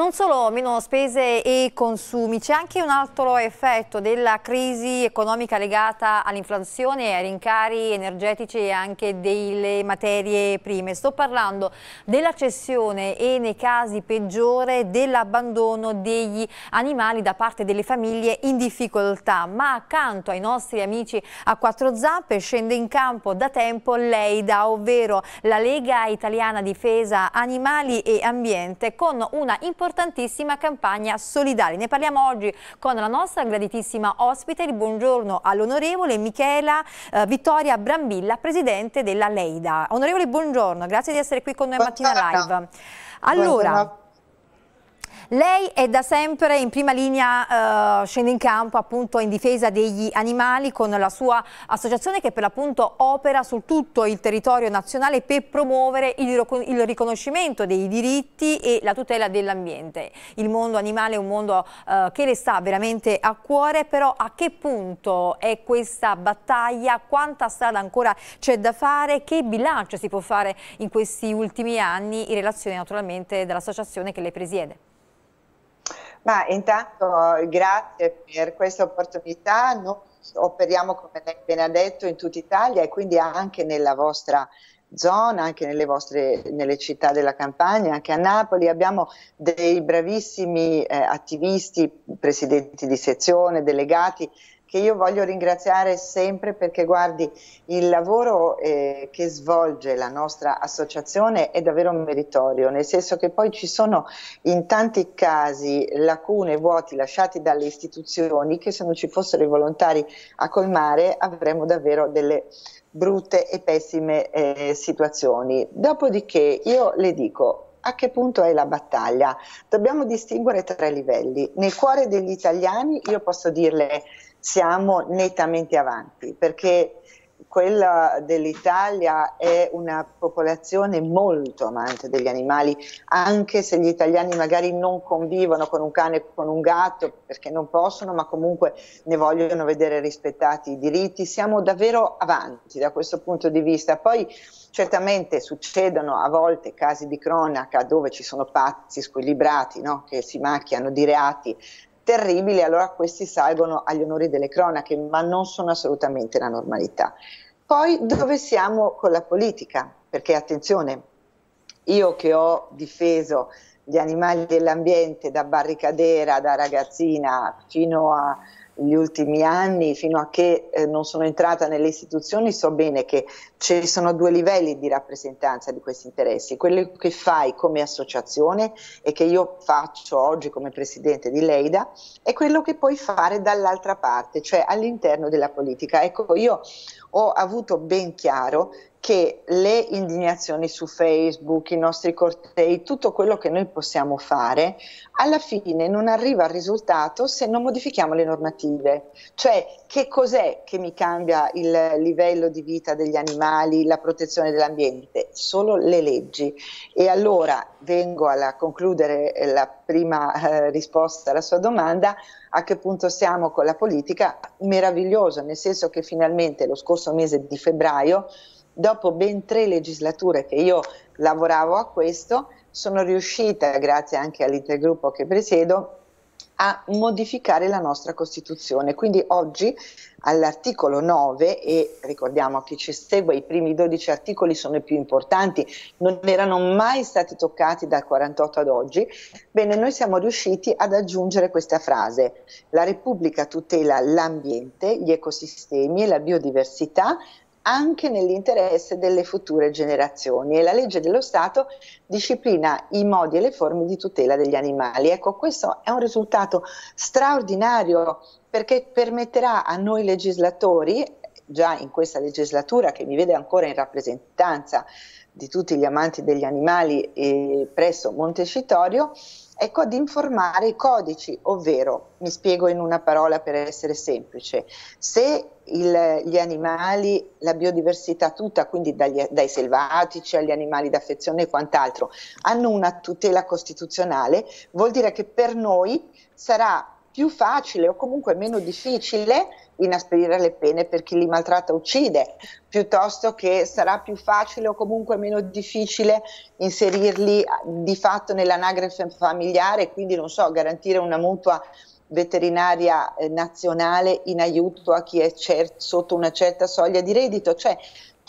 Non solo meno spese e consumi, c'è anche un altro effetto della crisi economica legata all'inflazione, ai rincari energetici e anche delle materie prime. Sto parlando della cessione e nei casi peggiore dell'abbandono degli animali da parte delle famiglie in difficoltà. Ma accanto ai nostri amici a quattro zampe scende in campo da tempo l'EIDA, ovvero la Lega Italiana Difesa Animali e Ambiente, con una importante importantissima campagna solidale. Ne parliamo oggi con la nostra graditissima ospite, il buongiorno all'onorevole Michela eh, Vittoria Brambilla, presidente della Leida. Onorevole, buongiorno, grazie di essere qui con noi a Mattina Live. Allora, lei è da sempre in prima linea, eh, scende in campo appunto in difesa degli animali con la sua associazione che per l'appunto opera su tutto il territorio nazionale per promuovere il, il riconoscimento dei diritti e la tutela dell'ambiente. Il mondo animale è un mondo eh, che le sta veramente a cuore, però a che punto è questa battaglia? Quanta strada ancora c'è da fare? Che bilancio si può fare in questi ultimi anni in relazione naturalmente dell'associazione che le presiede? Ma intanto eh, grazie per questa opportunità. Noi operiamo, come lei ben ha detto, in tutta Italia e quindi anche nella vostra zona, anche nelle, vostre, nelle città della campagna, anche a Napoli. Abbiamo dei bravissimi eh, attivisti, presidenti di sezione, delegati che io voglio ringraziare sempre perché guardi il lavoro eh, che svolge la nostra associazione è davvero meritorio, nel senso che poi ci sono in tanti casi lacune, vuoti lasciati dalle istituzioni che se non ci fossero i volontari a colmare avremmo davvero delle brutte e pessime eh, situazioni. Dopodiché io le dico, a che punto è la battaglia? Dobbiamo distinguere tre livelli. Nel cuore degli italiani io posso dirle siamo nettamente avanti perché quella dell'Italia è una popolazione molto amante degli animali, anche se gli italiani magari non convivono con un cane o con un gatto perché non possono, ma comunque ne vogliono vedere rispettati i diritti. Siamo davvero avanti da questo punto di vista. Poi certamente succedono a volte casi di cronaca dove ci sono pazzi squilibrati no? che si macchiano di reati terribili, allora questi salgono agli onori delle cronache, ma non sono assolutamente la normalità. Poi dove siamo con la politica? Perché attenzione, io che ho difeso gli animali dell'ambiente da barricadera, da ragazzina fino a gli ultimi anni, fino a che eh, non sono entrata nelle istituzioni, so bene che ci sono due livelli di rappresentanza di questi interessi, quello che fai come associazione e che io faccio oggi come presidente di Leida e quello che puoi fare dall'altra parte, cioè all'interno della politica. Ecco, io ho avuto ben chiaro che le indignazioni su Facebook, i nostri cortei, tutto quello che noi possiamo fare, alla fine non arriva al risultato se non modifichiamo le normative. Cioè, che cos'è che mi cambia il livello di vita degli animali, la protezione dell'ambiente? Solo le leggi. E allora vengo a concludere eh, la prima eh, risposta alla sua domanda a che punto siamo con la politica, meraviglioso, nel senso che finalmente lo scorso mese di febbraio dopo ben tre legislature che io lavoravo a questo, sono riuscita, grazie anche all'intergruppo che presiedo, a modificare la nostra Costituzione. Quindi oggi all'articolo 9, e ricordiamo a chi ci segue, i primi 12 articoli sono i più importanti, non erano mai stati toccati dal 48 ad oggi, bene, noi siamo riusciti ad aggiungere questa frase. La Repubblica tutela l'ambiente, gli ecosistemi e la biodiversità anche nell'interesse delle future generazioni e la legge dello Stato disciplina i modi e le forme di tutela degli animali. Ecco, questo è un risultato straordinario perché permetterà a noi legislatori, già in questa legislatura che mi vede ancora in rappresentanza di tutti gli amanti degli animali eh, presso Montecitorio, ecco ad informare i codici, ovvero, mi spiego in una parola per essere semplice, se il, gli animali, la biodiversità tutta, quindi dagli, dai selvatici agli animali d'affezione e quant'altro, hanno una tutela costituzionale, vuol dire che per noi sarà più facile o comunque meno difficile inasprire le pene per chi li maltratta uccide, piuttosto che sarà più facile o comunque meno difficile inserirli eh, di fatto nell'anagrafe familiare e quindi non so, garantire una mutua veterinaria eh, nazionale in aiuto a chi è cer- sotto una certa soglia di reddito, cioè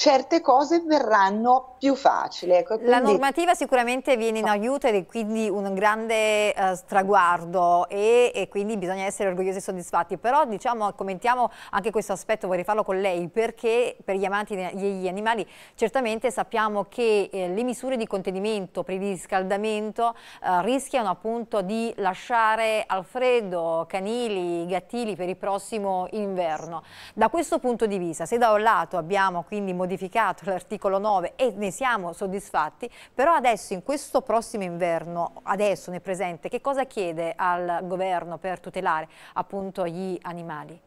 certe cose verranno più facili. Ecco, quindi... La normativa sicuramente viene in aiuto ed è quindi un grande uh, eh, traguardo e, e, quindi bisogna essere orgogliosi e soddisfatti, però diciamo, commentiamo anche questo aspetto, vorrei farlo con lei, perché per gli amanti degli animali certamente sappiamo che eh, le misure di contenimento per il riscaldamento eh, rischiano appunto di lasciare al freddo canili, gattili per il prossimo inverno. Da questo punto di vista, se da un lato abbiamo quindi modificato modificato l'articolo 9 e ne siamo soddisfatti, però adesso in questo prossimo inverno, adesso nel presente, che cosa chiede al governo per tutelare appunto gli animali?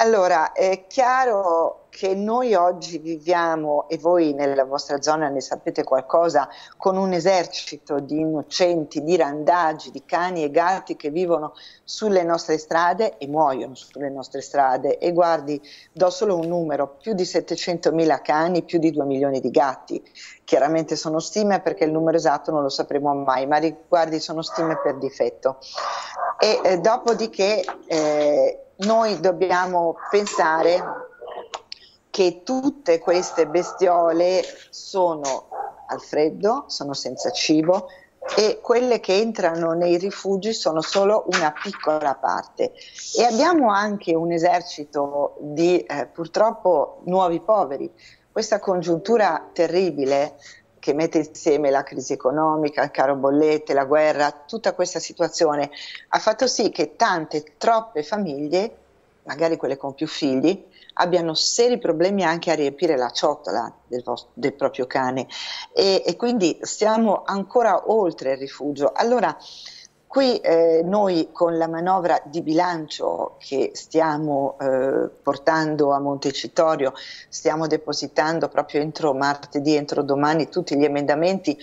Allora, è chiaro che noi oggi viviamo, e voi nella vostra zona ne sapete qualcosa, con un esercito di innocenti, di randaggi, di cani e gatti che vivono sulle nostre strade e muoiono sulle nostre strade. E guardi, do solo un numero, più di 700.000 cani, più di 2 milioni di gatti. Chiaramente sono stime perché il numero esatto non lo sapremo mai, ma riguardi sono stime per difetto e eh, dopodiché eh, noi dobbiamo pensare che tutte queste bestiole sono al freddo, sono senza cibo e quelle che entrano nei rifugi sono solo una piccola parte e abbiamo anche un esercito di eh, purtroppo nuovi poveri. Questa congiuntura terribile che mette insieme la crisi economica, il caro bollette, la guerra, tutta questa situazione ha fatto sì che tante, troppe famiglie, magari quelle con più figli, abbiano seri problemi anche a riempire la ciotola del, vostro, del proprio cane e, e, quindi siamo ancora oltre il rifugio. Allora, Qui eh, noi con la manovra di bilancio che stiamo eh, portando a Montecitorio, stiamo depositando proprio entro martedì, entro domani tutti gli emendamenti,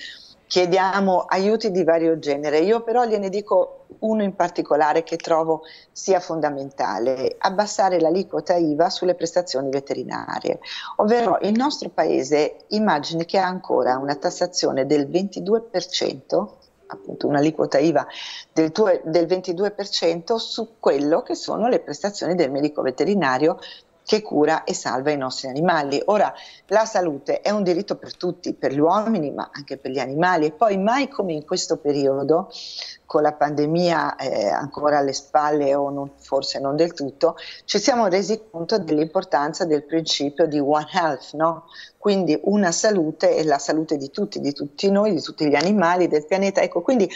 chiediamo aiuti di vario genere. Io però gliene dico uno in particolare che trovo sia fondamentale, abbassare l'aliquota IVA sulle prestazioni veterinarie. Ovvero il nostro Paese immagini che ha ancora una tassazione del 22% appunto un'aliquota IVA del, tuo, del 22% su quello che sono le prestazioni del medico veterinario che cura e salva i nostri animali. Ora, la salute è un diritto per tutti, per gli uomini, ma anche per gli animali. E poi mai come in questo periodo, con la pandemia eh, ancora alle spalle o non, forse non del tutto, ci siamo resi conto dell'importanza del principio di One Health, no? quindi una salute e la salute di tutti, di tutti noi, di tutti gli animali, del pianeta. Ecco, quindi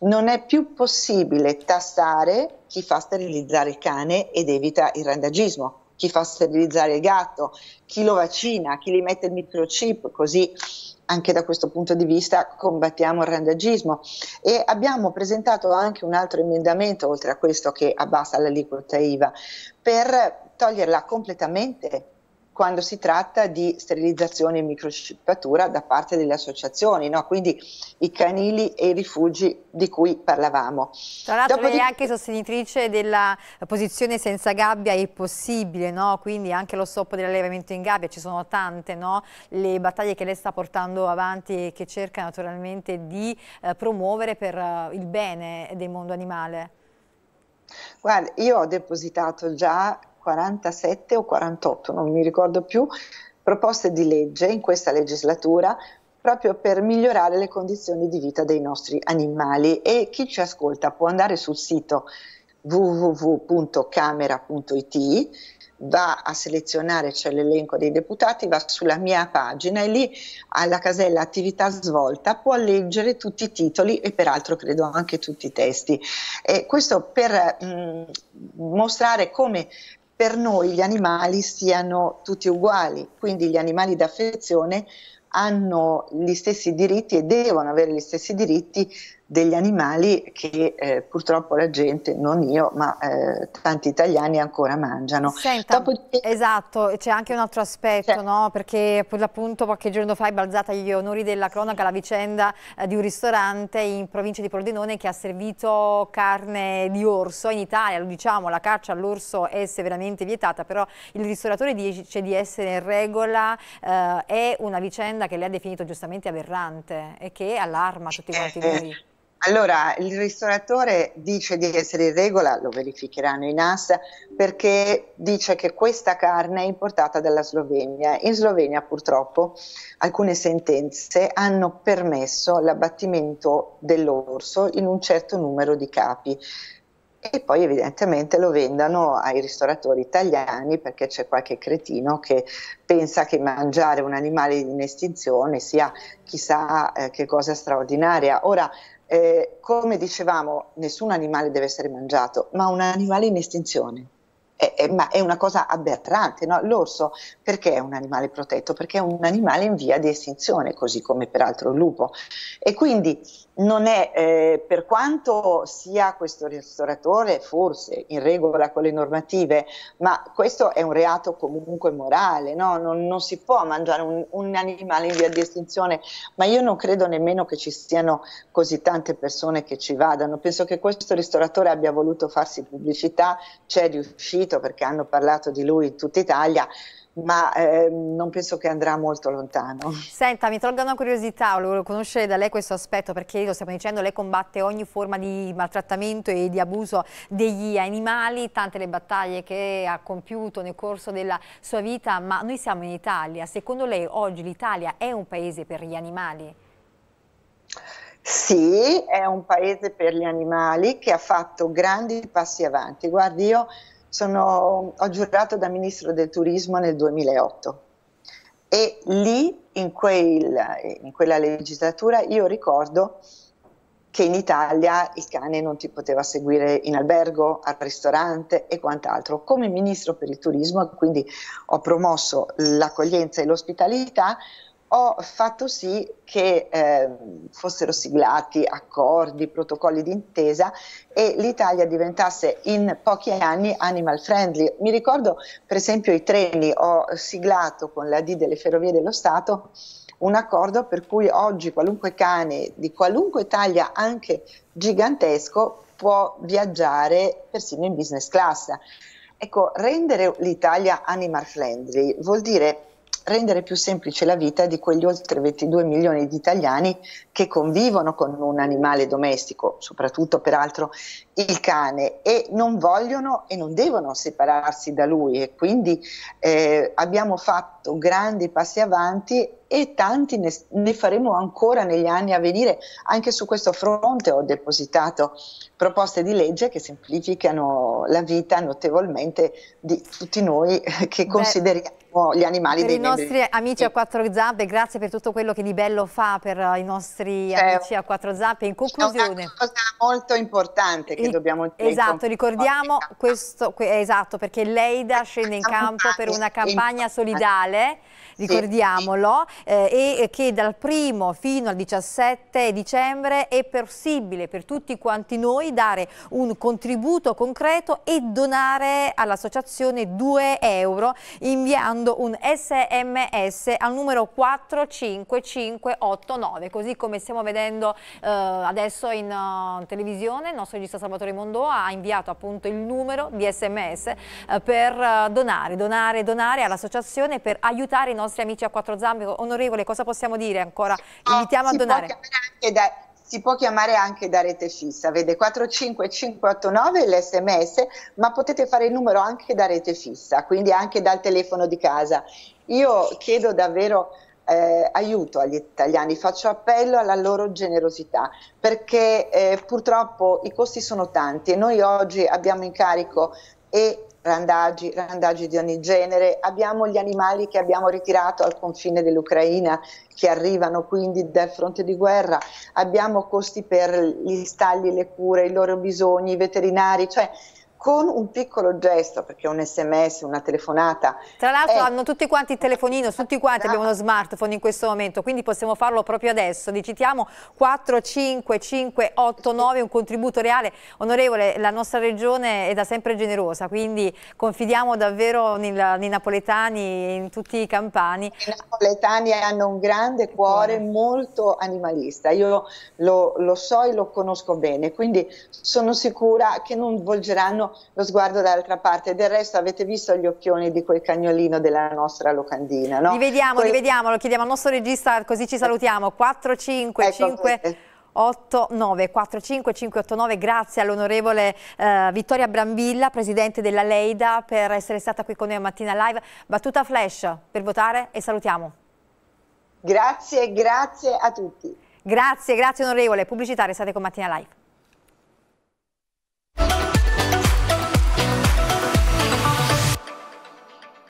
non è più possibile tassare chi fa sterilizzare il cane ed evita il randagismo chi fa sterilizzare il gatto, chi lo vaccina, chi gli mette il microchip, così anche da questo punto di vista combattiamo il randagismo e abbiamo presentato anche un altro emendamento oltre a questo che abbassa l'aliquota IVA per toglierla completamente quando si tratta di sterilizzazione e microchippatura da parte delle associazioni, no? quindi i canili e i rifugi di cui parlavamo. Tra l'altro Dopodiché... lei è anche sostenitrice della posizione senza gabbia è possibile, no? quindi anche lo stop dell'allevamento in gabbia, ci sono tante no? le battaglie che lei sta portando avanti e che cerca naturalmente di eh, promuovere per eh, il bene del mondo animale. Guarda, io ho depositato già 47 o 48, non mi ricordo più, proposte di legge in questa legislatura proprio per migliorare le condizioni di vita dei nostri animali e chi ci ascolta può andare sul sito www.camera.it va a selezionare, c'è l'elenco dei deputati, va sulla mia pagina e lì alla casella attività svolta può leggere tutti i titoli e peraltro credo anche tutti i testi. E questo per mh, mm, mostrare come per noi gli animali siano tutti uguali, quindi gli animali d'affezione hanno gli stessi diritti e devono avere gli stessi diritti degli animali che eh, purtroppo la gente, non io, ma eh, tanti italiani ancora mangiano. Senta, Dopodiché... Esatto, c'è anche un altro aspetto, sì. no? perché per l'appunto qualche giorno fa è balzata agli onori della cronaca la vicenda eh, di un ristorante in provincia di Pordenone che ha servito carne di orso. In Italia, lo diciamo, la caccia all'orso è severamente vietata, però il ristoratore dice di essere in regola, eh, è una vicenda che lei ha definito giustamente aberrante e che allarma tutti quanti eh, eh, noi. Allora, il ristoratore dice di essere in regola, lo verificheranno in asta, perché dice che questa carne è importata dalla Slovenia. In Slovenia purtroppo alcune sentenze hanno permesso l'abbattimento dell'orso in un certo numero di capi e poi evidentemente lo vendano ai ristoratori italiani perché c'è qualche cretino che pensa che mangiare un animale in estinzione sia chissà eh, che cosa straordinaria. Ora eh, come dicevamo, nessun animale deve essere mangiato, ma un animale in estinzione è, è, ma è una cosa aberrante. No? L'orso perché è un animale protetto? Perché è un animale in via di estinzione, così come peraltro il lupo. E quindi non è, eh, per quanto sia questo ristoratore forse in regola con le normative, ma questo è un reato comunque morale, no? non, non, si può mangiare un, un, animale in via di estinzione, ma io non credo nemmeno che ci siano così tante persone che ci vadano, penso che questo ristoratore abbia voluto farsi pubblicità, c'è riuscito sentito perché hanno parlato di lui in tutta Italia, ma eh, non penso che andrà molto lontano. Senta, mi tolga una curiosità, volevo conoscere da lei questo aspetto, perché lo stiamo dicendo, lei combatte ogni forma di maltrattamento e di abuso degli animali, tante le battaglie che ha compiuto nel corso della sua vita, ma noi siamo in Italia, secondo lei oggi l'Italia è un paese per gli animali? Sì, è un paese per gli animali che ha fatto grandi passi avanti. Guardi, io sono, ho giurato da ministro del turismo nel 2008 e lì in, quel, in quella legislatura io ricordo che in Italia il cane non ti poteva seguire in albergo, al ristorante e quant'altro. Come ministro per il turismo, quindi ho promosso l'accoglienza e l'ospitalità, ho fatto sì che eh, fossero siglati accordi, protocolli d'intesa e l'Italia diventasse in pochi anni animal friendly. Mi ricordo per esempio i treni, ho siglato con la D delle Ferrovie dello Stato un accordo per cui oggi qualunque cane di qualunque taglia anche gigantesco può viaggiare persino in business class. Ecco, rendere l'Italia animal friendly vuol dire rendere più semplice la vita di quegli oltre 22 milioni di italiani che convivono con un animale domestico, soprattutto peraltro il cane, e non vogliono e non devono separarsi da lui. E quindi eh, abbiamo fatto grandi passi avanti e tanti ne, ne, faremo ancora negli anni a venire. Anche su questo fronte ho depositato proposte di legge che semplificano la vita notevolmente di tutti noi che Beh, consideriamo gli animali per i nostri membri. amici a quattro zampe grazie per tutto quello che di bello fa per i nostri C'è amici a quattro zampe in conclusione è una cosa molto importante che e, dobbiamo dire esatto ricordiamo questo esatto perché l'EIDA scende in campo per una campagna solidale ricordiamolo eh, e eh, che dal 1 fino al 17 dicembre è possibile per tutti quanti noi dare un contributo concreto e donare all'associazione 2 euro inviando un sms al numero 45589 così come stiamo vedendo eh, adesso in uh, televisione il nostro regista Salvatore Mondò ha inviato appunto il numero di sms eh, per uh, donare donare donare all'associazione per aiutare i nostri amici a quattro zampe onorevole, cosa possiamo dire ancora? Eh, Invitiamo a donare. si può chiamare anche da rete fissa, vede 45589 l'SMS, ma potete fare il numero anche da rete fissa, quindi anche dal telefono di casa. Io chiedo davvero eh, aiuto agli italiani, faccio appello alla loro generosità, perché eh, purtroppo i costi sono tanti e noi oggi abbiamo in carico e randaggi, randaggi di ogni genere. Abbiamo gli animali che abbiamo ritirato al confine dell'Ucraina, che arrivano quindi dal fronte di guerra. Abbiamo costi per gli stalli, le cure, i loro bisogni, i veterinari, cioè con un piccolo gesto, perché un sms, una telefonata. Tra l'altro è... hanno tutti quanti il telefonino, tutti quanti abbiamo uno smartphone in questo momento, quindi possiamo farlo proprio adesso. Digitiamo 45589, un contributo reale. Onorevole, la nostra regione è da sempre generosa, quindi confidiamo davvero nei, nei napoletani in tutti i campani. I napoletani hanno un grande cuore, eh. molto animalista. Io lo, lo so e lo conosco bene, quindi sono sicura che non volgeranno lo sguardo dall'altra parte. Del resto avete visto gli occhioni di quel cagnolino della nostra locandina, no? Li vediamo, Poi... li vediamo, lo chiediamo al nostro regista così ci salutiamo. 4, 5, ecco, 5... 8945589, grazie all'onorevole eh, Vittoria Brambilla, presidente della Leida, per essere stata qui con noi a Mattina Live. Battuta flash per votare e salutiamo. Grazie, grazie a tutti. Grazie, grazie onorevole. Pubblicità, restate con Mattina Live.